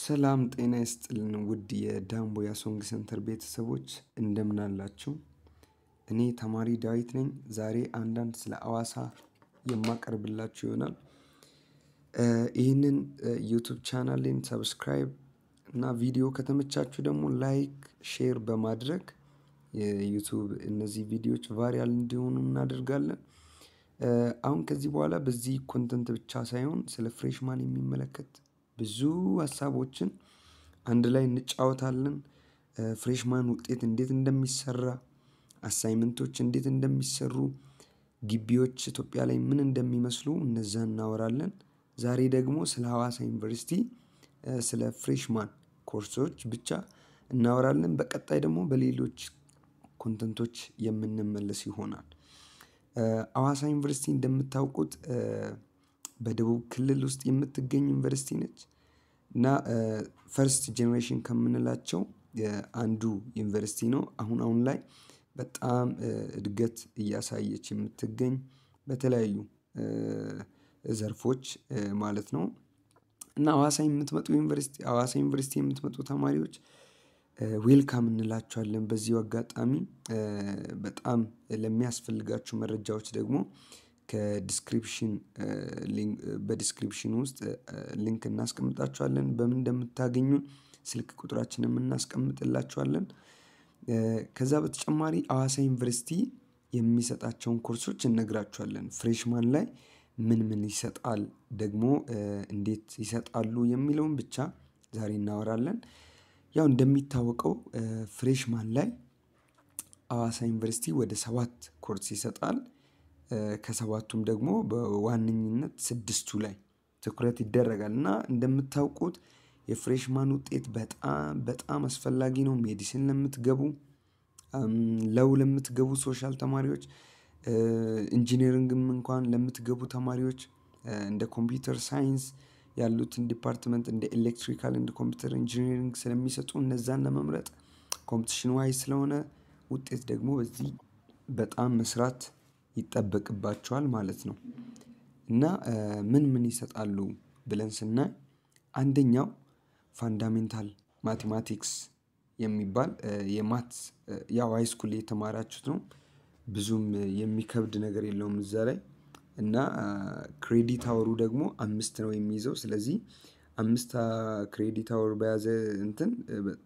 ሰላም ጤና ይስጥልን ውድ የዳምቦ ያሶንግ ሴንተር ቤተሰቦች እንደምን እኔ ተማሪ ዳዊት ነኝ። ዛሬ አንዳንድ ስለ አዋሳ የማቀርብላችሁ ይሆናል። ይህንን ዩቱብ ቻናሌን ሰብስክራይብ እና ቪዲዮ ከተመቻችሁ ደግሞ ላይክ፣ ሼር በማድረግ የዩቱብ እነዚህ ቪዲዮዎች ቫሪያል እንዲሆኑ እናደርጋለን። አሁን ከዚህ በኋላ በዚህ ኮንተንት ብቻ ሳይሆን ስለ ፍሬሽማን የሚመለከት ብዙ ሀሳቦችን አንድ ላይ እንጫወታለን። ፍሬሽማን ውጤት እንዴት እንደሚሰራ አሳይመንቶች እንዴት እንደሚሰሩ ግቢዎች ኢትዮጵያ ላይ ምን እንደሚመስሉ እነዛ እናወራለን። ዛሬ ደግሞ ስለ ሀዋሳ ዩኒቨርሲቲ ስለ ፍሬሽማን ኮርሶች ብቻ እናወራለን። በቀጣይ ደግሞ በሌሎች ኮንተንቶች የምንመለስ ይሆናል። ሀዋሳ ዩኒቨርሲቲ እንደምታውቁት በደቡብ ክልል ውስጥ የምትገኝ ዩኒቨርሲቲ ነች እና ፈርስት ጀኔሬሽን ከምንላቸው አንዱ ዩኒቨርሲቲ ነው። አሁን አሁን ላይ በጣም እድገት እያሳየች የምትገኝ በተለያዩ ዘርፎች ማለት ነው። እና ሀዋሳ የምትመጡ ዩኒቨርሲቲ ሀዋሳ ዩኒቨርሲቲ የምትመጡ ተማሪዎች ዌልካም እንላቸዋለን። በዚሁ አጋጣሚ በጣም ለሚያስፈልጋችሁ መረጃዎች ደግሞ ከዲስክሪፕሽን በዲስክሪፕሽን ውስጥ ሊንክ እናስቀምጣችኋለን። በምን እንደምታገኙን ስልክ ቁጥራችንም እናስቀምጥላችኋለን። ከዛ በተጨማሪ አዋሳ ዩኒቨርሲቲ የሚሰጣቸውን ኮርሶች እነግራችኋለን። ፍሬሽማን ላይ ምን ምን ይሰጣል፣ ደግሞ እንዴት ይሰጣሉ የሚለውን ብቻ ዛሬ እናወራለን። ያው እንደሚታወቀው ፍሬሽማን ላይ አዋሳ ዩኒቨርሲቲ ወደ ሰባት ኮርስ ይሰጣል። ከሰባቱም ደግሞ በዋነኝነት ስድስቱ ላይ ትኩረት ይደረጋል እና እንደምታውቁት የፍሬሽማን ውጤት በጣም በጣም አስፈላጊ ነው። ሜዲሲን ለምትገቡ፣ ለው ለምትገቡ ሶሻል ተማሪዎች፣ ኢንጂነሪንግም እንኳን ለምትገቡ ተማሪዎች እንደ ኮምፒውተር ሳይንስ ያሉትን ዲፓርትመንት እንደ ኤሌክትሪካል እንደ ኮምፒውተር ኢንጂነሪንግ ስለሚሰጡ እነዛን ለመምረጥ ኮምፒቲሽን ዋይ ስለሆነ ውጤት ደግሞ በዚህ በጣም መስራት ይጠበቅባቸዋል ማለት ነው። እና ምን ምን ይሰጣሉ ብለን ስናይ አንደኛው ፋንዳሜንታል ማቲማቲክስ የሚባል የማት ያው ሃይስኩል የተማራችሁት ነው ብዙም የሚከብድ ነገር የለውም እዛ ላይ እና ክሬዲት አወሩ ደግሞ አምስት ነው የሚይዘው ስለዚህ አምስት ክሬዲት አወር በያዘ እንትን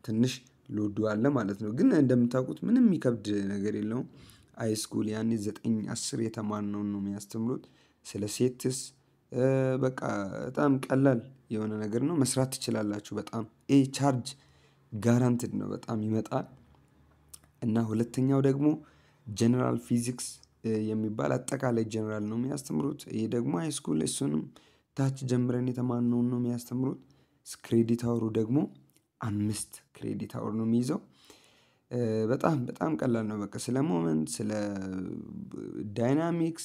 ትንሽ ሎዱ አለ ማለት ነው። ግን እንደምታውቁት ምንም የሚከብድ ነገር የለውም አይስኩል ያኔ ዘጠኝ አስር የተማርነውን ነው የሚያስተምሩት። ስለ ሴትስ በቃ በጣም ቀላል የሆነ ነገር ነው መስራት ትችላላችሁ በጣም ይሄ ቻርጅ ጋራንትድ ነው በጣም ይመጣል። እና ሁለተኛው ደግሞ ጀነራል ፊዚክስ የሚባል አጠቃላይ ጀነራል ነው የሚያስተምሩት ይህ ደግሞ ሃይስኩል እሱንም ታች ጀምረን የተማርነውን ነው የሚያስተምሩት። ክሬዲት አወሩ ደግሞ አምስት ክሬዲት አወር ነው የሚይዘው በጣም በጣም ቀላል ነው። በቃ ስለ ሞመንት ስለ ዳይናሚክስ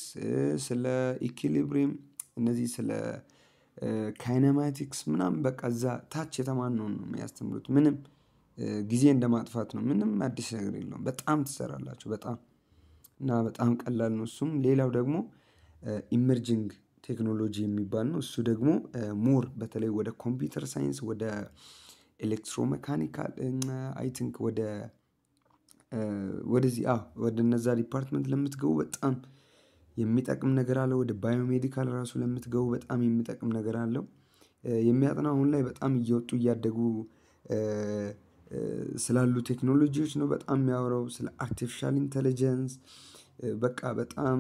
ስለ ኢኪሊብሪም እነዚህ ስለ ካይነማቲክስ ምናምን በቃ እዛ ታች የተማርነውን ነው የሚያስተምሩት ምንም ጊዜ እንደማጥፋት ነው ምንም አዲስ ነገር የለውም። በጣም ትሰራላችሁ በጣም እና በጣም ቀላል ነው። እሱም ሌላው ደግሞ ኢመርጂንግ ቴክኖሎጂ የሚባል ነው። እሱ ደግሞ ሞር በተለይ ወደ ኮምፒውተር ሳይንስ ወደ ኤሌክትሮ ሜካኒካል አይ ቲንክ ወደ ወደዚህ አ ወደ እነዛ ዲፓርትመንት ለምትገቡ በጣም የሚጠቅም ነገር አለው። ወደ ባዮሜዲካል ራሱ ለምትገቡ በጣም የሚጠቅም ነገር አለው። የሚያጠናው አሁን ላይ በጣም እየወጡ እያደጉ ስላሉ ቴክኖሎጂዎች ነው በጣም የሚያወራው ስለ አርቲፊሻል ኢንተለጀንስ። በቃ በጣም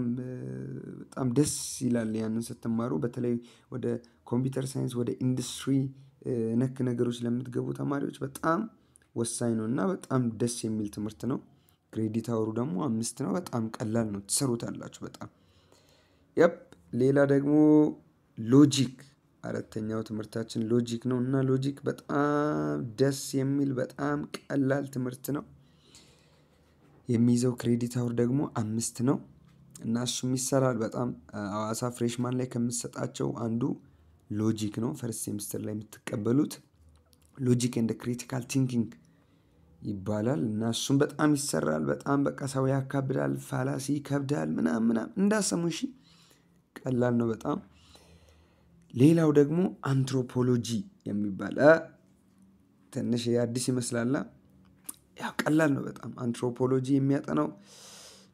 በጣም ደስ ይላል ያንን ስትማሩ በተለይ ወደ ኮምፒውተር ሳይንስ ወደ ኢንዱስትሪ ነክ ነገሮች ለምትገቡ ተማሪዎች በጣም ወሳኝ ነው እና በጣም ደስ የሚል ትምህርት ነው። ክሬዲት አወሩ ደግሞ አምስት ነው። በጣም ቀላል ነው። ትሰሩታላችሁ በጣም ያፕ። ሌላ ደግሞ ሎጂክ አራተኛው ትምህርታችን ሎጂክ ነው እና ሎጂክ በጣም ደስ የሚል በጣም ቀላል ትምህርት ነው። የሚይዘው ክሬዲት አወር ደግሞ አምስት ነው እና እሱም ይሰራል። በጣም አዋሳ ፍሬሽማን ላይ ከምሰጣቸው አንዱ ሎጂክ ነው። ፈርስት ሴምስተር ላይ የምትቀበሉት ሎጂክ ኤንድ ክሪቲካል ቲንኪንግ ይባላል እና እሱም በጣም ይሰራል። በጣም በቃ ሰው ያካብዳል፣ ፋላሲ ይከብዳል ምናም ምናም እንዳሰሙ። እሺ ቀላል ነው በጣም። ሌላው ደግሞ አንትሮፖሎጂ የሚባል ትንሽ አዲስ ይመስላላ። ያው ቀላል ነው በጣም አንትሮፖሎጂ የሚያጠናው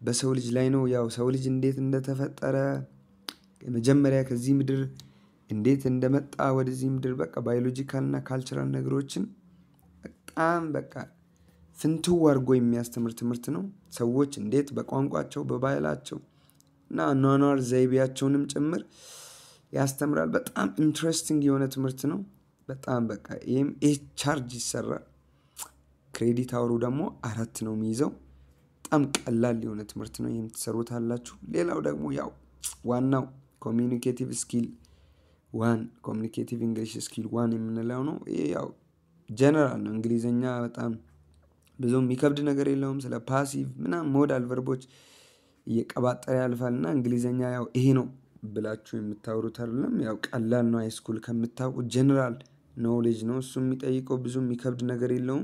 በሰው ልጅ ላይ ነው። ያው ሰው ልጅ እንዴት እንደተፈጠረ መጀመሪያ ከዚህ ምድር እንዴት እንደመጣ ወደዚህ ምድር በቃ ባዮሎጂካል እና ካልቸራል ነገሮችን በጣም በቃ ፍንትው አድርጎ የሚያስተምር ትምህርት ነው። ሰዎች እንዴት በቋንቋቸው በባህላቸው እና አኗኗር ዘይቤያቸውንም ጭምር ያስተምራል። በጣም ኢንትረስቲንግ የሆነ ትምህርት ነው። በጣም በቃ ይህም ይህ ቻርጅ ይሰራል። ክሬዲት አውሩ ደግሞ አራት ነው የሚይዘው። በጣም ቀላል የሆነ ትምህርት ነው። ይህም ትሰሩታላችሁ። ሌላው ደግሞ ያው ዋናው ኮሚኒኬቲቭ ስኪል ዋን ኮሚኒኬቲቭ ኢንግሊሽ ስኪል ዋን የምንለው ነው። ይህ ያው ጀነራል ነው። እንግሊዝኛ በጣም ብዙም የሚከብድ ነገር የለውም። ስለ ፓሲቭ ምናምን ሞዳል ቨርቦች እየቀባጠረ ያልፋል እና እንግሊዘኛ ያው ይሄ ነው ብላችሁ የምታወሩት አይደለም። ያው ቀላል ነው። ሃይስኩል ከምታውቁ ጀነራል ኖሌጅ ነው እሱ የሚጠይቀው። ብዙ የሚከብድ ነገር የለውም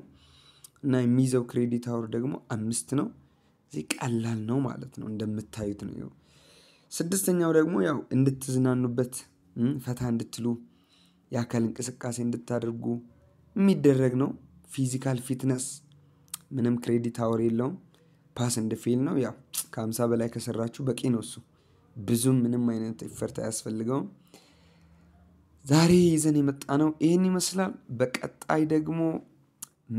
እና የሚይዘው ክሬዲት አወር ደግሞ አምስት ነው። እዚህ ቀላል ነው ማለት ነው እንደምታዩት ነው። ስድስተኛው ደግሞ ያው እንድትዝናኑበት ፈታ እንድትሉ የአካል እንቅስቃሴ እንድታደርጉ የሚደረግ ነው። ፊዚካል ፊትነስ ምንም ክሬዲት አወር የለውም። ፓስ እንድ ፌል ነው። ያው ከሀምሳ በላይ ከሰራችሁ በቂ ነው። እሱ ብዙም ምንም አይነት ፈርት አያስፈልገውም። ዛሬ ይዘን የመጣ ነው ይህን ይመስላል። በቀጣይ ደግሞ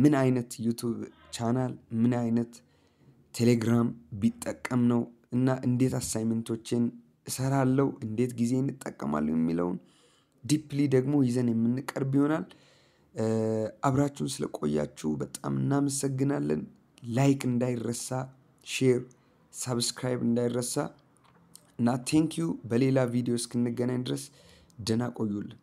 ምን አይነት ዩቱብ ቻናል ምን አይነት ቴሌግራም ቢጠቀም ነው እና እንዴት አሳይመንቶችን እሰራለው እንዴት ጊዜ እንጠቀማለሁ የሚለውን ዲፕሊ ደግሞ ይዘን የምንቀርብ ይሆናል። አብራችሁን ስለቆያችሁ በጣም እናመሰግናለን። ላይክ እንዳይረሳ፣ ሼር፣ ሳብስክራይብ እንዳይረሳ እና ቴንኪዩ። በሌላ ቪዲዮ እስክንገናኝ ድረስ ደህና ቆዩልን።